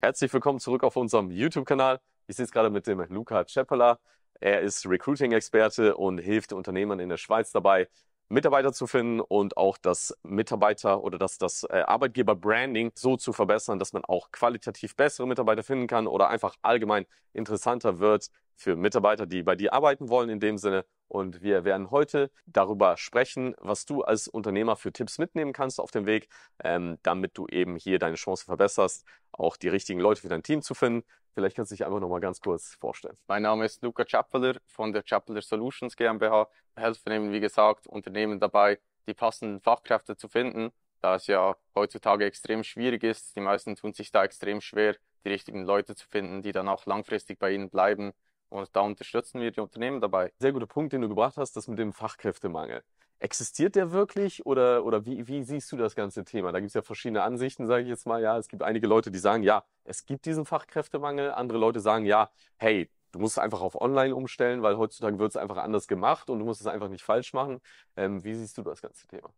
Herzlich willkommen zurück auf unserem YouTube-Kanal. Ich sitze gerade mit dem Luca Czeppela. Er ist Recruiting-Experte und hilft Unternehmern in der Schweiz dabei, Mitarbeiter zu finden und auch das Mitarbeiter oder das, das äh, Arbeitgeber-Branding so zu verbessern, dass man auch qualitativ bessere Mitarbeiter finden kann oder einfach allgemein interessanter wird für Mitarbeiter, die bei dir arbeiten wollen in dem Sinne. Und wir werden heute darüber sprechen, was du als Unternehmer für Tipps mitnehmen kannst auf dem Weg, ähm, damit du eben hier deine Chance verbesserst, auch die richtigen Leute für dein Team zu finden. Vielleicht kannst du dich einfach nochmal ganz kurz vorstellen. Mein Name ist Luca Chappeler von der Chappeler Solutions GmbH. Wir helfen eben, wie gesagt, Unternehmen dabei, die passenden Fachkräfte zu finden, da es ja heutzutage extrem schwierig ist. Die meisten tun sich da extrem schwer, die richtigen Leute zu finden, die dann auch langfristig bei ihnen bleiben und da unterstützen wir die Unternehmen dabei. Sehr guter Punkt, den du gebracht hast, das mit dem Fachkräftemangel. Existiert der wirklich oder, oder wie, wie siehst du das ganze Thema? Da gibt es ja verschiedene Ansichten, sage ich jetzt mal. Ja, es gibt einige Leute, die sagen, ja, es gibt diesen Fachkräftemangel. Andere Leute sagen, ja, hey, du musst es einfach auf Online umstellen, weil heutzutage wird es einfach anders gemacht und du musst es einfach nicht falsch machen. Ähm, wie siehst du das ganze Thema?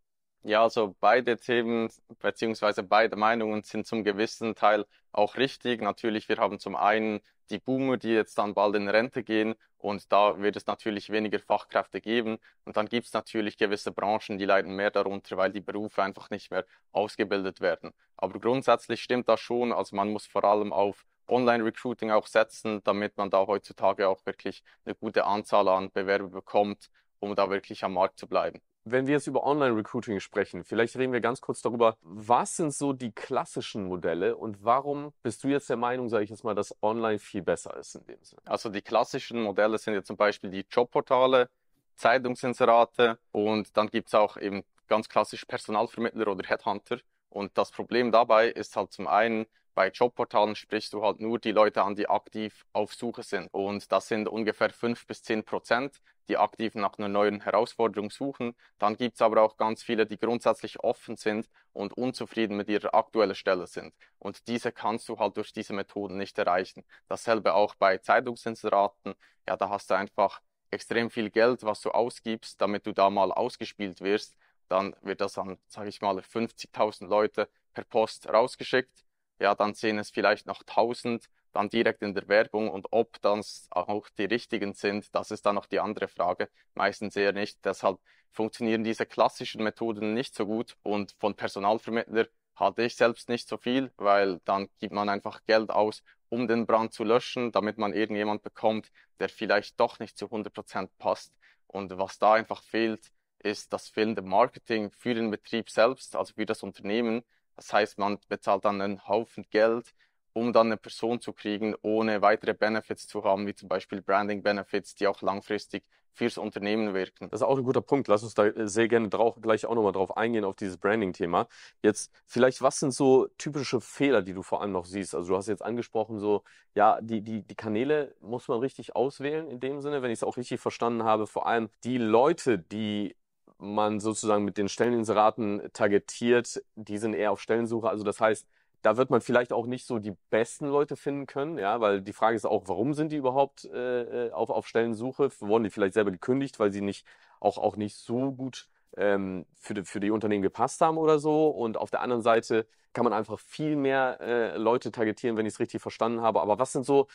Ja, also beide Themen beziehungsweise beide Meinungen sind zum gewissen Teil auch richtig. Natürlich, wir haben zum einen die Boomer, die jetzt dann bald in Rente gehen und da wird es natürlich weniger Fachkräfte geben. Und dann gibt es natürlich gewisse Branchen, die leiden mehr darunter, weil die Berufe einfach nicht mehr ausgebildet werden. Aber grundsätzlich stimmt das schon. Also man muss vor allem auf Online-Recruiting auch setzen, damit man da heutzutage auch wirklich eine gute Anzahl an Bewerber bekommt, um da wirklich am Markt zu bleiben. Wenn wir jetzt über Online-Recruiting sprechen, vielleicht reden wir ganz kurz darüber, was sind so die klassischen Modelle und warum bist du jetzt der Meinung, sage ich jetzt mal, dass Online viel besser ist in dem Sinne? Also die klassischen Modelle sind jetzt zum Beispiel die Jobportale, Zeitungsinserate und dann gibt es auch eben ganz klassisch Personalvermittler oder Headhunter. Und das Problem dabei ist halt zum einen, bei Jobportalen sprichst du halt nur die Leute an, die aktiv auf Suche sind. Und das sind ungefähr fünf bis zehn Prozent die aktiv nach einer neuen Herausforderung suchen. Dann gibt es aber auch ganz viele, die grundsätzlich offen sind und unzufrieden mit ihrer aktuellen Stelle sind. Und diese kannst du halt durch diese Methoden nicht erreichen. Dasselbe auch bei Zeitungsinseraten. Ja, da hast du einfach extrem viel Geld, was du ausgibst, damit du da mal ausgespielt wirst. Dann wird das an, sage ich mal, 50.000 Leute per Post rausgeschickt. Ja, dann sehen es vielleicht noch 1000 dann direkt in der Werbung und ob dann auch die richtigen sind, das ist dann noch die andere Frage. Meistens eher nicht. Deshalb funktionieren diese klassischen Methoden nicht so gut und von Personalvermittler halte ich selbst nicht so viel, weil dann gibt man einfach Geld aus, um den Brand zu löschen, damit man irgendjemand bekommt, der vielleicht doch nicht zu 100% Prozent passt. Und was da einfach fehlt, ist das fehlende Marketing für den Betrieb selbst, also für das Unternehmen. Das heißt, man bezahlt dann einen Haufen Geld um dann eine Person zu kriegen, ohne weitere Benefits zu haben, wie zum Beispiel Branding-Benefits, die auch langfristig fürs Unternehmen wirken. Das ist auch ein guter Punkt. Lass uns da äh, sehr gerne drauf, gleich auch nochmal drauf eingehen, auf dieses Branding-Thema. Jetzt vielleicht, was sind so typische Fehler, die du vor allem noch siehst? Also du hast jetzt angesprochen, so, ja, die, die, die Kanäle muss man richtig auswählen in dem Sinne, wenn ich es auch richtig verstanden habe, vor allem die Leute, die man sozusagen mit den Stelleninseraten targetiert, die sind eher auf Stellensuche. Also das heißt, da wird man vielleicht auch nicht so die besten Leute finden können, ja, weil die Frage ist auch, warum sind die überhaupt äh, äh, auf, auf Stellensuche? Wurden die vielleicht selber gekündigt, weil sie nicht auch, auch nicht so gut ähm, für, die, für die Unternehmen gepasst haben oder so? Und auf der anderen Seite kann man einfach viel mehr äh, Leute targetieren, wenn ich es richtig verstanden habe. Aber was sind so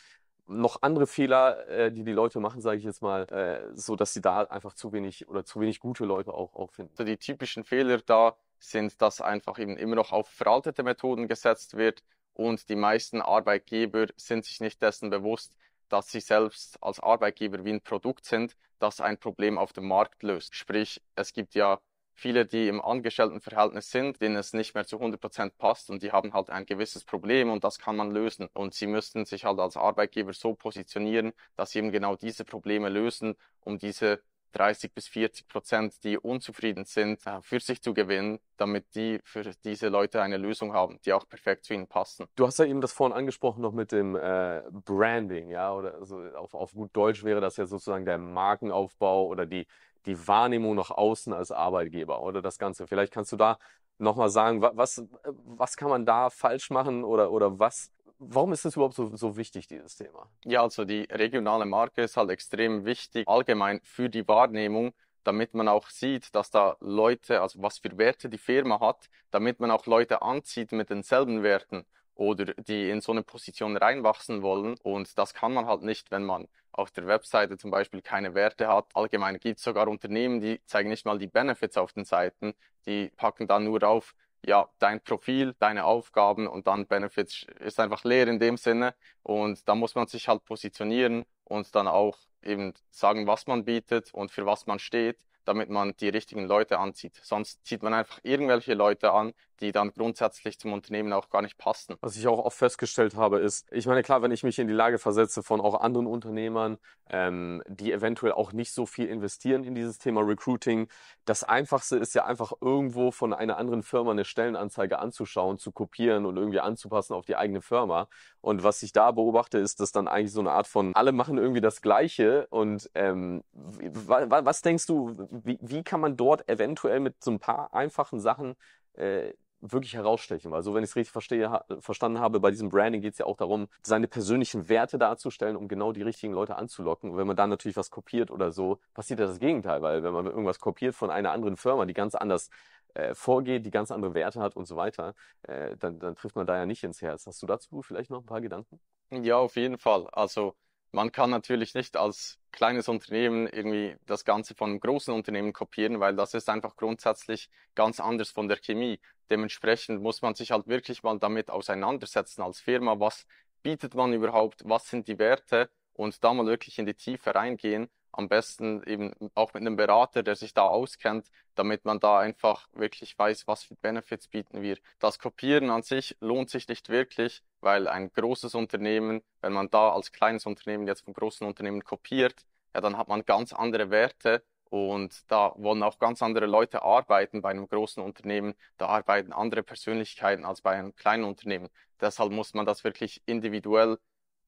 noch andere Fehler, äh, die die Leute machen, sage ich jetzt mal, äh, so dass sie da einfach zu wenig oder zu wenig gute Leute auch, auch finden? Also die typischen Fehler da sind, dass einfach eben immer noch auf veraltete Methoden gesetzt wird und die meisten Arbeitgeber sind sich nicht dessen bewusst, dass sie selbst als Arbeitgeber wie ein Produkt sind, das ein Problem auf dem Markt löst. Sprich, es gibt ja viele, die im Angestelltenverhältnis sind, denen es nicht mehr zu 100% passt und die haben halt ein gewisses Problem und das kann man lösen. Und sie müssten sich halt als Arbeitgeber so positionieren, dass sie eben genau diese Probleme lösen, um diese 30 bis 40 Prozent, die unzufrieden sind, äh, für sich zu gewinnen, damit die für diese Leute eine Lösung haben, die auch perfekt zu ihnen passen. Du hast ja eben das vorhin angesprochen noch mit dem äh, Branding, ja, oder also auf, auf gut Deutsch wäre das ja sozusagen der Markenaufbau oder die, die Wahrnehmung nach außen als Arbeitgeber oder das Ganze. Vielleicht kannst du da nochmal sagen, was, äh, was kann man da falsch machen oder, oder was warum ist das überhaupt so, so wichtig, dieses Thema? Ja, also die regionale Marke ist halt extrem wichtig, allgemein für die Wahrnehmung, damit man auch sieht, dass da Leute, also was für Werte die Firma hat, damit man auch Leute anzieht mit denselben Werten oder die in so eine Position reinwachsen wollen. Und das kann man halt nicht, wenn man auf der Webseite zum Beispiel keine Werte hat. Allgemein gibt es sogar Unternehmen, die zeigen nicht mal die Benefits auf den Seiten, die packen da nur auf, ja, dein Profil, deine Aufgaben und dann Benefits ist einfach leer in dem Sinne. Und da muss man sich halt positionieren und dann auch eben sagen, was man bietet und für was man steht, damit man die richtigen Leute anzieht. Sonst zieht man einfach irgendwelche Leute an, die dann grundsätzlich zum Unternehmen auch gar nicht passen. Was ich auch oft festgestellt habe, ist, ich meine, klar, wenn ich mich in die Lage versetze von auch anderen Unternehmern, ähm, die eventuell auch nicht so viel investieren in dieses Thema Recruiting, das Einfachste ist ja einfach irgendwo von einer anderen Firma eine Stellenanzeige anzuschauen, zu kopieren und irgendwie anzupassen auf die eigene Firma. Und was ich da beobachte, ist, dass dann eigentlich so eine Art von, alle machen irgendwie das Gleiche. Und ähm, was denkst du, wie, wie kann man dort eventuell mit so ein paar einfachen Sachen äh, wirklich herausstechen. Weil so, wenn ich es richtig verstehe, ha verstanden habe, bei diesem Branding geht es ja auch darum, seine persönlichen Werte darzustellen, um genau die richtigen Leute anzulocken. Und wenn man da natürlich was kopiert oder so, passiert ja das Gegenteil, weil wenn man irgendwas kopiert von einer anderen Firma, die ganz anders äh, vorgeht, die ganz andere Werte hat und so weiter, äh, dann, dann trifft man da ja nicht ins Herz. Hast du dazu vielleicht noch ein paar Gedanken? Ja, auf jeden Fall. Also man kann natürlich nicht als kleines Unternehmen irgendwie das Ganze von einem großen Unternehmen kopieren, weil das ist einfach grundsätzlich ganz anders von der Chemie. Dementsprechend muss man sich halt wirklich mal damit auseinandersetzen als Firma. Was bietet man überhaupt? Was sind die Werte? Und da mal wirklich in die Tiefe reingehen am besten eben auch mit einem Berater, der sich da auskennt, damit man da einfach wirklich weiß, was für Benefits bieten wir. Das Kopieren an sich lohnt sich nicht wirklich, weil ein großes Unternehmen, wenn man da als kleines Unternehmen jetzt vom großen Unternehmen kopiert, ja, dann hat man ganz andere Werte und da wollen auch ganz andere Leute arbeiten bei einem großen Unternehmen. Da arbeiten andere Persönlichkeiten als bei einem kleinen Unternehmen. Deshalb muss man das wirklich individuell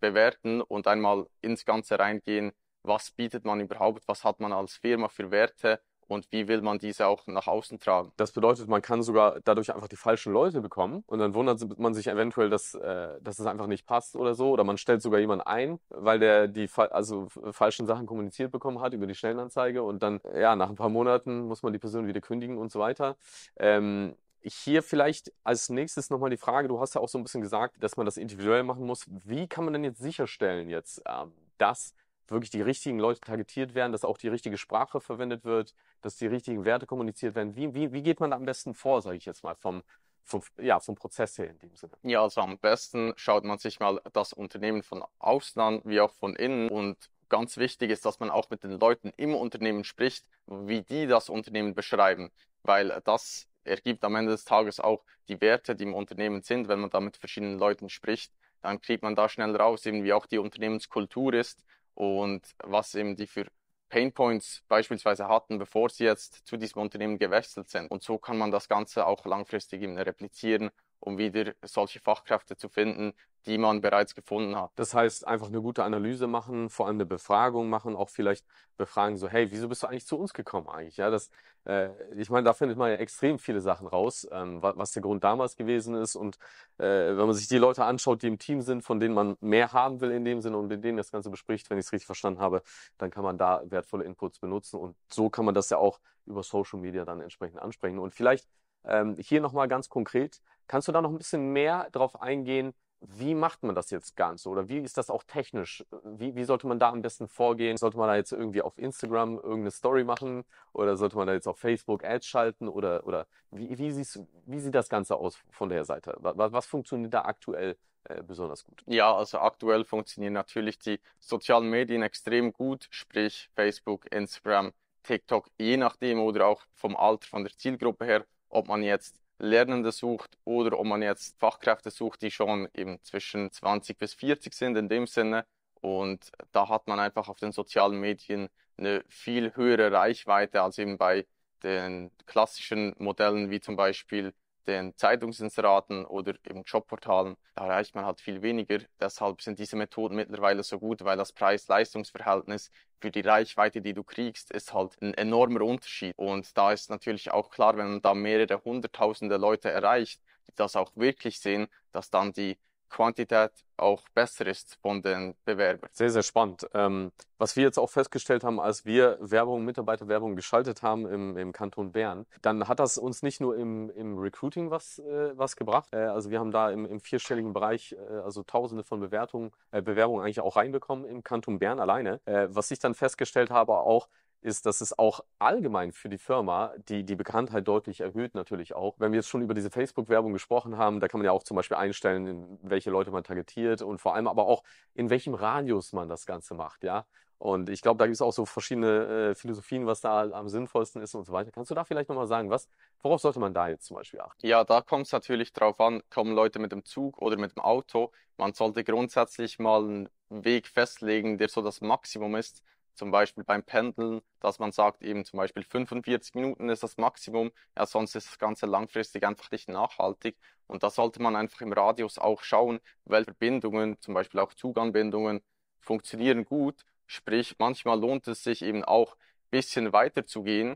bewerten und einmal ins Ganze reingehen was bietet man überhaupt, was hat man als Firma für Werte und wie will man diese auch nach außen tragen. Das bedeutet, man kann sogar dadurch einfach die falschen Leute bekommen und dann wundert man sich eventuell, dass, äh, dass es einfach nicht passt oder so oder man stellt sogar jemanden ein, weil der die also falschen Sachen kommuniziert bekommen hat über die Stellenanzeige und dann, ja, nach ein paar Monaten muss man die Person wieder kündigen und so weiter. Ähm, hier vielleicht als nächstes nochmal die Frage, du hast ja auch so ein bisschen gesagt, dass man das individuell machen muss. Wie kann man denn jetzt sicherstellen jetzt, äh, dass wirklich die richtigen Leute targetiert werden, dass auch die richtige Sprache verwendet wird, dass die richtigen Werte kommuniziert werden. Wie, wie, wie geht man da am besten vor, sage ich jetzt mal, vom, vom, ja, vom Prozess her in dem Sinne? Ja, also am besten schaut man sich mal das Unternehmen von außen an, wie auch von innen. Und ganz wichtig ist, dass man auch mit den Leuten im Unternehmen spricht, wie die das Unternehmen beschreiben, weil das ergibt am Ende des Tages auch die Werte, die im Unternehmen sind, wenn man da mit verschiedenen Leuten spricht dann kriegt man da schnell raus, eben wie auch die Unternehmenskultur ist, und was eben die für Painpoints beispielsweise hatten, bevor sie jetzt zu diesem Unternehmen gewechselt sind. Und so kann man das Ganze auch langfristig eben replizieren, um wieder solche Fachkräfte zu finden, die man bereits gefunden hat. Das heißt, einfach eine gute Analyse machen, vor allem eine Befragung machen, auch vielleicht befragen so, hey, wieso bist du eigentlich zu uns gekommen eigentlich? Ja, das äh, ich meine, da findet man ja extrem viele Sachen raus, ähm, was der Grund damals gewesen ist. Und äh, wenn man sich die Leute anschaut, die im Team sind, von denen man mehr haben will in dem Sinne und in denen das Ganze bespricht, wenn ich es richtig verstanden habe, dann kann man da wertvolle Inputs benutzen. Und so kann man das ja auch über Social Media dann entsprechend ansprechen. Und vielleicht ähm, hier nochmal ganz konkret, kannst du da noch ein bisschen mehr drauf eingehen, wie macht man das jetzt ganz? Oder wie ist das auch technisch? Wie, wie sollte man da am besten vorgehen? Sollte man da jetzt irgendwie auf Instagram irgendeine Story machen? Oder sollte man da jetzt auf Facebook Ads schalten? Oder, oder wie, wie, siehst, wie sieht das Ganze aus von der Seite? Was, was funktioniert da aktuell äh, besonders gut? Ja, also aktuell funktionieren natürlich die sozialen Medien extrem gut, sprich Facebook, Instagram, TikTok, je nachdem oder auch vom Alter, von der Zielgruppe her, ob man jetzt Lernende sucht oder ob man jetzt Fachkräfte sucht, die schon eben zwischen 20 bis 40 sind in dem Sinne. Und da hat man einfach auf den sozialen Medien eine viel höhere Reichweite als eben bei den klassischen Modellen wie zum Beispiel den Zeitungsinseraten oder eben Jobportalen, da erreicht man halt viel weniger. Deshalb sind diese Methoden mittlerweile so gut, weil das Preis-Leistungs-Verhältnis für die Reichweite, die du kriegst, ist halt ein enormer Unterschied. Und da ist natürlich auch klar, wenn man da mehrere hunderttausende Leute erreicht, die das auch wirklich sehen, dass dann die Quantität auch besser ist von den Bewerbern. Sehr, sehr spannend. Ähm, was wir jetzt auch festgestellt haben, als wir Werbung, Mitarbeiterwerbung geschaltet haben im, im Kanton Bern, dann hat das uns nicht nur im, im Recruiting was, äh, was gebracht. Äh, also wir haben da im, im vierstelligen Bereich äh, also tausende von Bewertungen, äh, Bewerbungen eigentlich auch reinbekommen im Kanton Bern alleine. Äh, was ich dann festgestellt habe, auch ist, dass es auch allgemein für die Firma die, die Bekanntheit deutlich erhöht, natürlich auch. Wenn wir jetzt schon über diese Facebook-Werbung gesprochen haben, da kann man ja auch zum Beispiel einstellen, welche Leute man targetiert und vor allem aber auch, in welchem Radius man das Ganze macht, ja. Und ich glaube, da gibt es auch so verschiedene äh, Philosophien, was da am sinnvollsten ist und so weiter. Kannst du da vielleicht nochmal sagen, was, worauf sollte man da jetzt zum Beispiel achten? Ja, da kommt es natürlich drauf an, kommen Leute mit dem Zug oder mit dem Auto. Man sollte grundsätzlich mal einen Weg festlegen, der so das Maximum ist, zum Beispiel beim Pendeln, dass man sagt, eben zum Beispiel 45 Minuten ist das Maximum, ja, sonst ist das Ganze langfristig einfach nicht nachhaltig. Und da sollte man einfach im Radius auch schauen, welche Verbindungen, zum Beispiel auch Zuganbindungen, funktionieren gut. Sprich, manchmal lohnt es sich eben auch, ein bisschen weiter zu gehen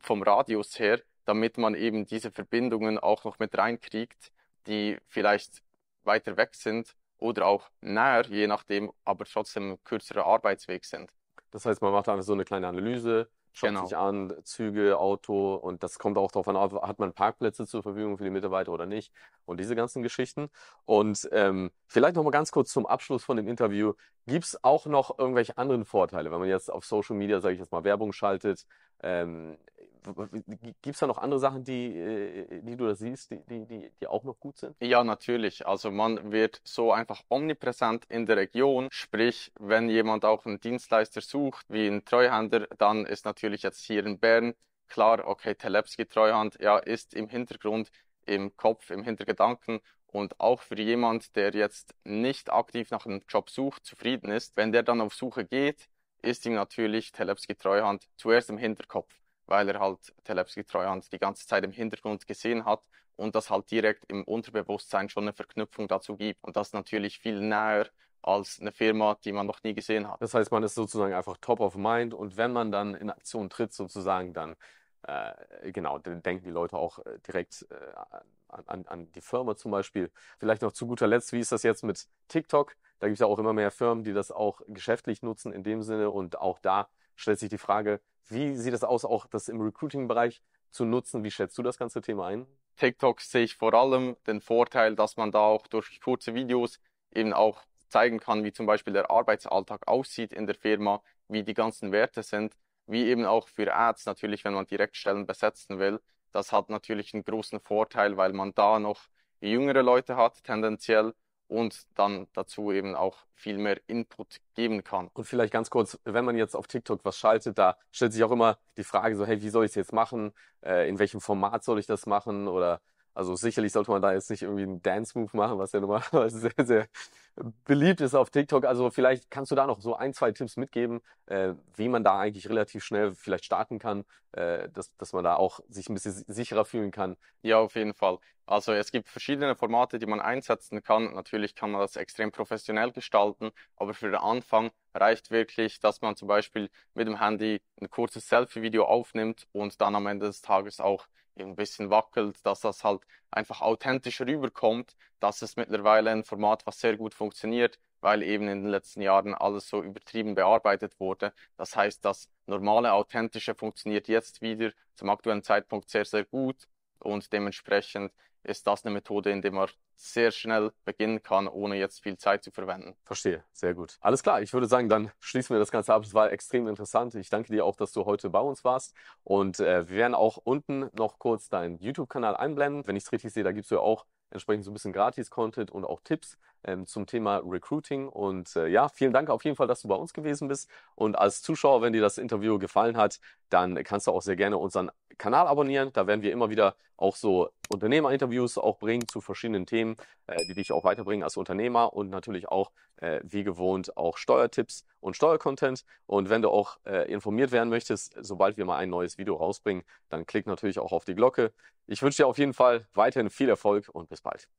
vom Radius her, damit man eben diese Verbindungen auch noch mit reinkriegt, die vielleicht weiter weg sind oder auch näher, je nachdem, aber trotzdem kürzerer Arbeitsweg sind. Das heißt, man macht einfach so eine kleine Analyse, schaut genau. sich an, Züge, Auto und das kommt auch darauf an, hat man Parkplätze zur Verfügung für die Mitarbeiter oder nicht und diese ganzen Geschichten. Und ähm, vielleicht nochmal ganz kurz zum Abschluss von dem Interview. Gibt es auch noch irgendwelche anderen Vorteile, wenn man jetzt auf Social Media, sage ich jetzt mal, Werbung schaltet, ähm, Gibt es da noch andere Sachen, die, äh, die du da siehst, die, die, die auch noch gut sind? Ja, natürlich. Also man wird so einfach omnipräsent in der Region. Sprich, wenn jemand auch einen Dienstleister sucht, wie einen Treuhänder, dann ist natürlich jetzt hier in Bern klar, okay, Telepski Treuhand, ja, ist im Hintergrund, im Kopf, im Hintergedanken und auch für jemand, der jetzt nicht aktiv nach einem Job sucht, zufrieden ist, wenn der dann auf Suche geht, ist ihm natürlich Telepski Treuhand zuerst im Hinterkopf weil er halt Telepsky Treuhand die ganze Zeit im Hintergrund gesehen hat und das halt direkt im Unterbewusstsein schon eine Verknüpfung dazu gibt. Und das natürlich viel näher als eine Firma, die man noch nie gesehen hat. Das heißt, man ist sozusagen einfach top of mind und wenn man dann in Aktion tritt, sozusagen dann, äh, genau, dann denken die Leute auch äh, direkt äh, an, an die Firma zum Beispiel. Vielleicht noch zu guter Letzt, wie ist das jetzt mit TikTok? Da gibt es ja auch immer mehr Firmen, die das auch geschäftlich nutzen in dem Sinne und auch da stellt sich die Frage, wie sieht es aus, auch das im Recruiting-Bereich zu nutzen? Wie schätzt du das ganze Thema ein? TikTok sehe ich vor allem den Vorteil, dass man da auch durch kurze Videos eben auch zeigen kann, wie zum Beispiel der Arbeitsalltag aussieht in der Firma, wie die ganzen Werte sind, wie eben auch für Ads natürlich, wenn man Direktstellen besetzen will. Das hat natürlich einen großen Vorteil, weil man da noch jüngere Leute hat tendenziell und dann dazu eben auch viel mehr Input geben kann. Und vielleicht ganz kurz, wenn man jetzt auf TikTok was schaltet, da stellt sich auch immer die Frage so, hey, wie soll ich es jetzt machen? Äh, in welchem Format soll ich das machen? Oder also sicherlich sollte man da jetzt nicht irgendwie einen Dance-Move machen, was ja normalerweise sehr, sehr beliebt ist auf TikTok. Also vielleicht kannst du da noch so ein, zwei Tipps mitgeben, äh, wie man da eigentlich relativ schnell vielleicht starten kann, äh, dass, dass man da auch sich ein bisschen sicherer fühlen kann. Ja, auf jeden Fall. Also es gibt verschiedene Formate, die man einsetzen kann. Natürlich kann man das extrem professionell gestalten, aber für den Anfang reicht wirklich, dass man zum Beispiel mit dem Handy ein kurzes Selfie-Video aufnimmt und dann am Ende des Tages auch ein bisschen wackelt, dass das halt einfach authentischer rüberkommt. Das ist mittlerweile ein Format, was sehr gut funktioniert, weil eben in den letzten Jahren alles so übertrieben bearbeitet wurde. Das heißt, das normale, authentische funktioniert jetzt wieder zum aktuellen Zeitpunkt sehr, sehr gut und dementsprechend ist das eine Methode, in der man sehr schnell beginnen kann, ohne jetzt viel Zeit zu verwenden. Verstehe, sehr gut. Alles klar, ich würde sagen, dann schließen wir das Ganze ab. Es war extrem interessant. Ich danke dir auch, dass du heute bei uns warst. Und äh, wir werden auch unten noch kurz deinen YouTube-Kanal einblenden. Wenn ich es richtig sehe, da gibt es ja auch entsprechend so ein bisschen Gratis-Content und auch Tipps ähm, zum Thema Recruiting. Und äh, ja, vielen Dank auf jeden Fall, dass du bei uns gewesen bist. Und als Zuschauer, wenn dir das Interview gefallen hat, dann kannst du auch sehr gerne unseren Kanal abonnieren. Da werden wir immer wieder auch so Unternehmerinterviews auch bringen zu verschiedenen Themen, äh, die dich auch weiterbringen als Unternehmer und natürlich auch, äh, wie gewohnt, auch Steuertipps und Steuercontent. Und wenn du auch äh, informiert werden möchtest, sobald wir mal ein neues Video rausbringen, dann klick natürlich auch auf die Glocke. Ich wünsche dir auf jeden Fall weiterhin viel Erfolg und bis bald.